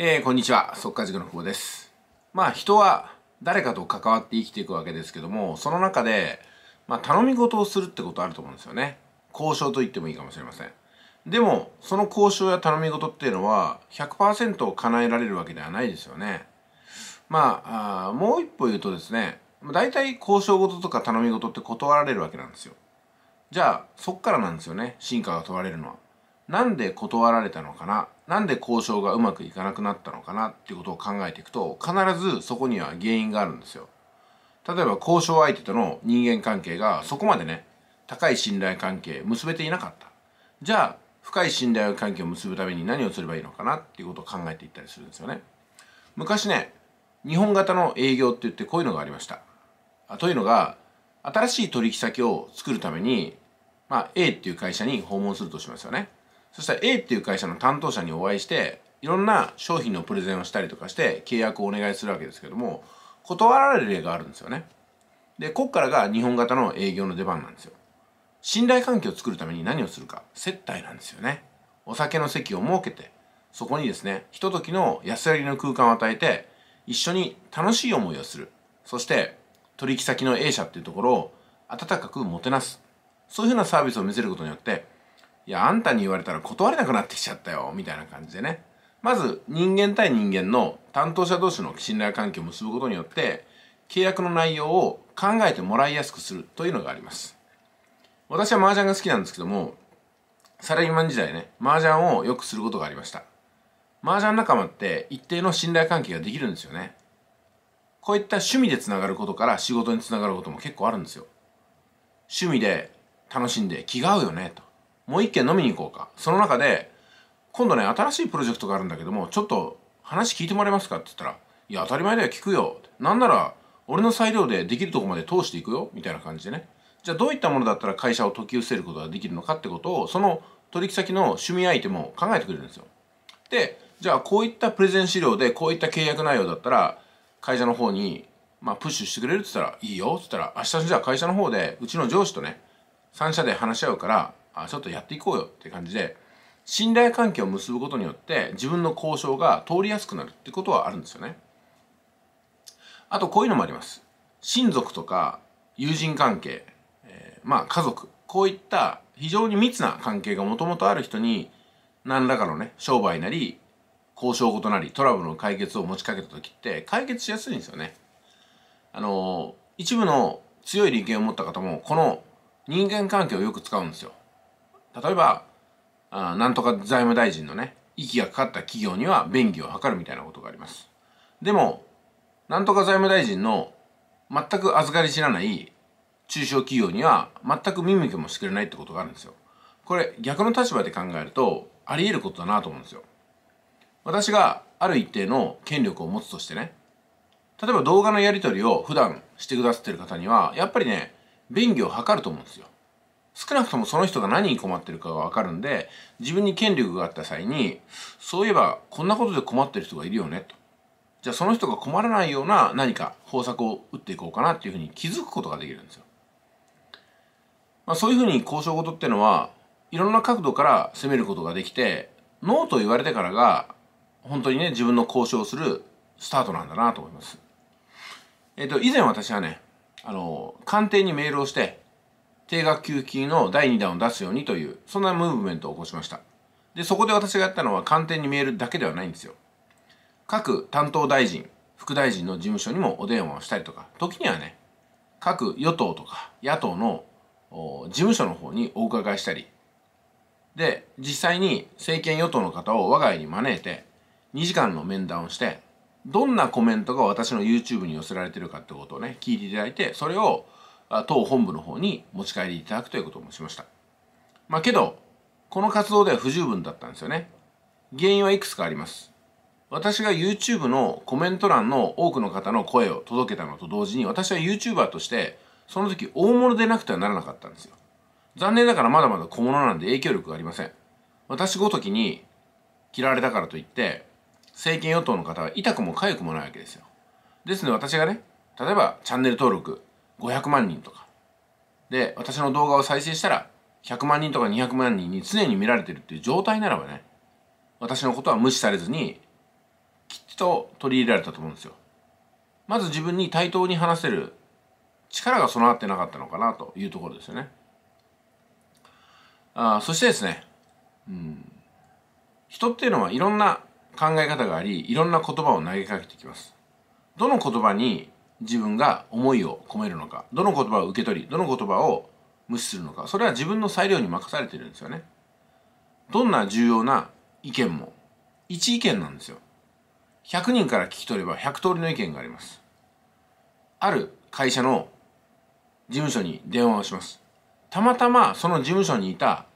えー、こんにちは。速稼塾の久保です。まあ人は誰かと関わって生きていくわけですけども、その中で、まあ、頼み事をするってことあると思うんですよね。交渉と言ってもいいかもしれません。でも、その交渉や頼み事っていうのは100%叶えられるわけではないですよね。まあ、あもう一歩言うとですね、大体交渉事とか頼み事って断られるわけなんですよ。じゃあ、そっからなんですよね。進化が問われるのは。なんで断られたのかななんで交渉がうまくいかなくなったのかなっていうことを考えていくと必ずそこには原因があるんですよ例えば交渉相手との人間関係がそこまでね高い信頼関係結べていなかったじゃあ深い信頼関係を結ぶために何をすればいいのかなっていうことを考えていったりするんですよね昔ね日本型の営業って言ってこういうのがありましたというのが新しい取引先を作るためにまあ A っていう会社に訪問するとしますよねそしたら A っていう会社の担当者にお会いしていろんな商品のプレゼンをしたりとかして契約をお願いするわけですけども断られる例があるんですよね。でこっからが日本型の営業の出番なんですよ。信頼関係を作るために何をするか接待なんですよね。お酒の席を設けてそこにですねひとときの安らぎの空間を与えて一緒に楽しい思いをするそして取引先の A 社っていうところを温かくもてなすそういうふうなサービスを見せることによっていや、あんたに言われたら断れなくなってきちゃったよ、みたいな感じでね。まず、人間対人間の担当者同士の信頼関係を結ぶことによって、契約の内容を考えてもらいやすくするというのがあります。私は麻雀が好きなんですけども、サラリーマン時代ね、麻雀をよくすることがありました。麻雀仲間って一定の信頼関係ができるんですよね。こういった趣味でつながることから仕事につながることも結構あるんですよ。趣味で楽しんで気が合うよねと。もう一軒飲みに行こうかその中で今度ね新しいプロジェクトがあるんだけどもちょっと話聞いてもらえますかって言ったら「いや当たり前だよ聞くよ」なんなら俺の裁量でできるとこまで通していくよみたいな感じでねじゃあどういったものだったら会社を解き伏せることができるのかってことをその取引先の趣味相手も考えてくれるんですよでじゃあこういったプレゼン資料でこういった契約内容だったら会社の方にまあプッシュしてくれるって言ったらいいよって言ったら明日じゃあ会社の方でうちの上司とね3社で話し合うからあちょっとやっていこうよって感じで信頼関係を結ぶことによって自分の交渉が通りやすくなるってことはあるんですよね。あとこういうのもあります。親族とか友人関係、えー、まあ家族こういった非常に密な関係がもともとある人に何らかのね商売なり交渉事なりトラブルの解決を持ちかけた時って解決しやすいんですよね。あのー、一部の強い利権を持った方もこの人間関係をよく使うんですよ。例えばあなんとか財務大臣のね息がかかった企業には便宜を図るみたいなことがありますでもなんとか財務大臣の全く預かり知らない中小企業には全く見向きもしてくれないってことがあるんですよこれ逆の立場で考えるとあり得ることだなと思うんですよ私がある一定の権力を持つとしてね例えば動画のやり取りを普段してくださってる方にはやっぱりね便宜を図ると思うんですよ少なくともその人が何に困ってるかがわかるんで自分に権力があった際にそういえばこんなことで困ってる人がいるよねとじゃあその人が困らないような何か方策を打っていこうかなっていうふうに気づくことができるんですよ。まあ、そういうふうに交渉事ってのはいろんな角度から攻めることができてノーと言われてからが本当にね自分の交渉するスタートなんだなと思います。えっ、ー、と以前私はねあの官邸にメールをして定額給付金の第2弾を出すようにという、そんなムーブメントを起こしました。で、そこで私がやったのは官邸に見えるだけではないんですよ。各担当大臣、副大臣の事務所にもお電話をしたりとか、時にはね、各与党とか野党の事務所の方にお伺いしたり、で、実際に政権与党の方を我が家に招いて、2時間の面談をして、どんなコメントが私の YouTube に寄せられてるかってことをね、聞いていただいて、それを党本部の方に持ち帰りいただくということもしました。まあけど、この活動では不十分だったんですよね。原因はいくつかあります。私が YouTube のコメント欄の多くの方の声を届けたのと同時に私は YouTuber としてその時大物でなくてはならなかったんですよ。残念ながらまだまだ小物なんで影響力がありません。私ごときに嫌われたからといって政権与党の方は痛くも痒くもないわけですよ。ですので私がね、例えばチャンネル登録500万人とかで私の動画を再生したら100万人とか200万人に常に見られてるっていう状態ならばね私のことは無視されずにきっと取り入れられたと思うんですよ。まず自分に対等に話せる力が備わってなかったのかなというところですよね。あそしてですね、うん、人っていうのはいろんな考え方がありいろんな言葉を投げかけてきます。どの言葉に自分が思いを込めるのかどの言葉を受け取りどの言葉を無視するのかそれは自分の裁量に任されてるんですよねどんな重要な意見も1意見なんですよ100人から聞き取れば100通りの意見がありますある会社の事務所に電話をしますたまたまその事務所にいた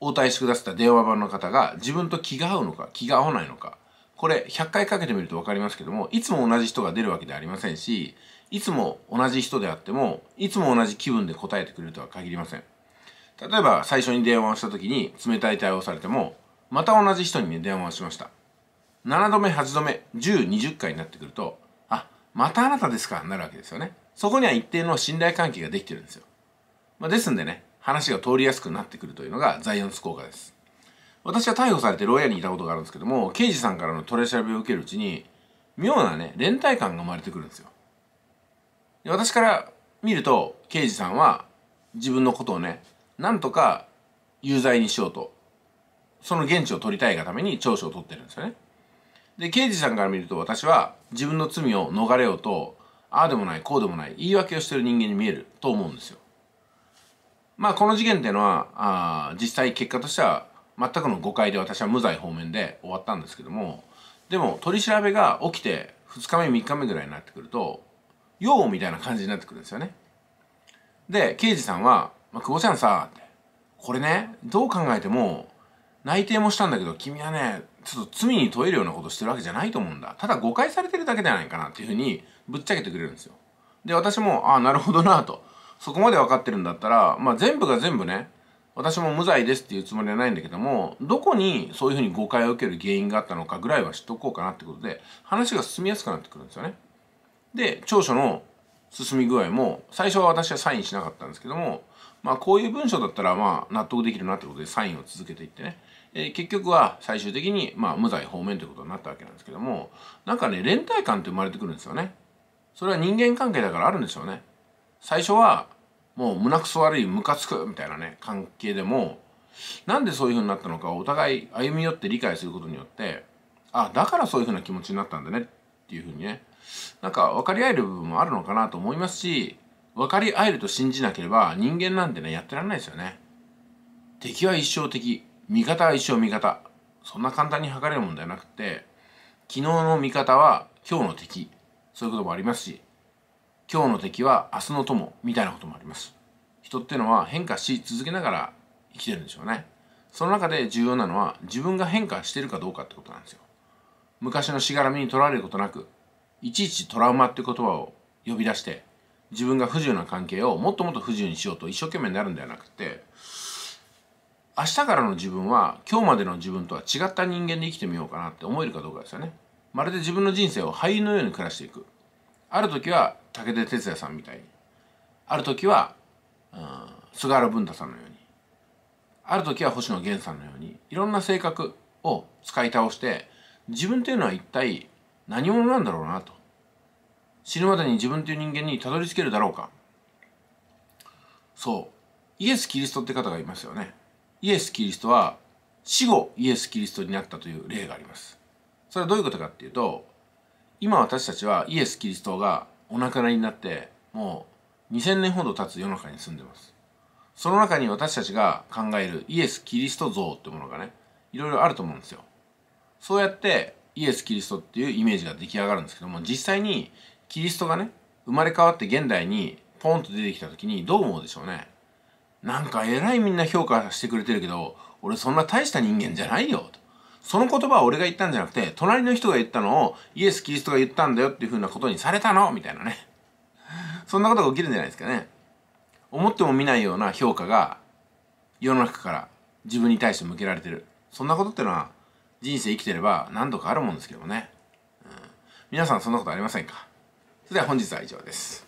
応対してくださった電話番の方が自分と気が合うのか気が合わないのかこれ100回かけてみると分かりますけどもいつも同じ人が出るわけではありませんしいつも同じ人であってもいつも同じ気分で答えてくれるとは限りません例えば最初に電話をした時に冷たい対応されてもまた同じ人に、ね、電話をしました7度目8度目1020回になってくるとあまたあなたですかになるわけですよねそこには一定の信頼関係ができてるんですよ、まあ、ですんでね話が通りやすくなってくるというのがザイオンツ効果です私は逮捕されて牢屋にいたことがあるんですけども刑事さんからの取り調べを受けるうちに妙なね連帯感が生まれてくるんですよで私から見ると刑事さんは自分のことをねなんとか有罪にしようとその現地を取りたいがために調書を取ってるんですよねで刑事さんから見ると私は自分の罪を逃れようとああでもないこうでもない言い訳をしてる人間に見えると思うんですよまあこの事件っていうのはあ実際結果としては全くの誤解で私は無罪方面で終わったんですけどもでも取り調べが起きて2日目3日目ぐらいになってくるとようみたいな感じになってくるんですよね。で刑事さんは「まあ、久保ちゃんさこれねどう考えても内定もしたんだけど君はねちょっと罪に問えるようなことしてるわけじゃないと思うんだただ誤解されてるだけじゃないかなっていうふうにぶっちゃけてくれるんですよ。で私もああなるほどなとそこまで分かってるんだったら、まあ、全部が全部ね私も無罪ですっていうつもりはないんだけどもどこにそういうふうに誤解を受ける原因があったのかぐらいは知っとこうかなってことで話が進みやすくなってくるんですよね。で長所の進み具合も最初は私はサインしなかったんですけどもまあこういう文章だったらまあ納得できるなってことでサインを続けていってね、えー、結局は最終的にまあ無罪方面ということになったわけなんですけどもなんかね連帯感って生まれてくるんですよね。それは人間関係だからあるんでしょうね。最初はもう胸くそ悪いムカつくみたいなね関係でもなんでそういう風になったのかお互い歩み寄って理解することによってあだからそういう風な気持ちになったんだねっていう風にねなんか分かり合える部分もあるのかなと思いますし分かり合えると信じなければ人間なんてねやってらんないですよね敵は一生敵味方は一生味方そんな簡単に測れるもんではなくて昨日の味方は今日の敵そういうこともありますし今日の敵は明日の友みたいなこともあります人ってのは変化し続けながら生きてるんでしょうねその中で重要なのは自分が変化してるかどうかってことなんですよ昔のしがらみにとられることなくいちいちトラウマって言葉を呼び出して自分が不自由な関係をもっともっと不自由にしようと一生懸命になるんではなくて明日からの自分は今日までの自分とは違った人間で生きてみようかなって思えるかどうかですよねまるで自分の人生を俳優のように暮らしていくある時は武田鉄矢さんみたいにある時は、うん、菅原文太さんのようにある時は星野源さんのようにいろんな性格を使い倒して自分っていうのは一体何者なんだろうなと死ぬまでに自分という人間にたどり着けるだろうかそうイエス・キリストって方がいますよねイエス・キリストは死後イエス・キリストになったという例がありますそれはどういうことかっていうと今私たちはイエス・キリストがお亡くなりになってもう2000年ほど経つ世の中に住んでますその中に私たちが考えるイエス・キリスト像ってものがねいろいろあると思うんですよそうやってイエス・キリストっていうイメージが出来上がるんですけども実際にキリストがね生まれ変わって現代にポンと出てきた時にどう思うでしょうねなんかえらいみんな評価してくれてるけど俺そんな大した人間じゃないよとその言葉は俺が言ったんじゃなくて、隣の人が言ったのを、イエス・キリストが言ったんだよっていう風なことにされたのみたいなね。そんなことが起きるんじゃないですかね。思っても見ないような評価が、世の中から自分に対して向けられてる。そんなことってのは、人生生きてれば何度かあるもんですけどね。うん、皆さんそんなことありませんかそれでは本日は以上です。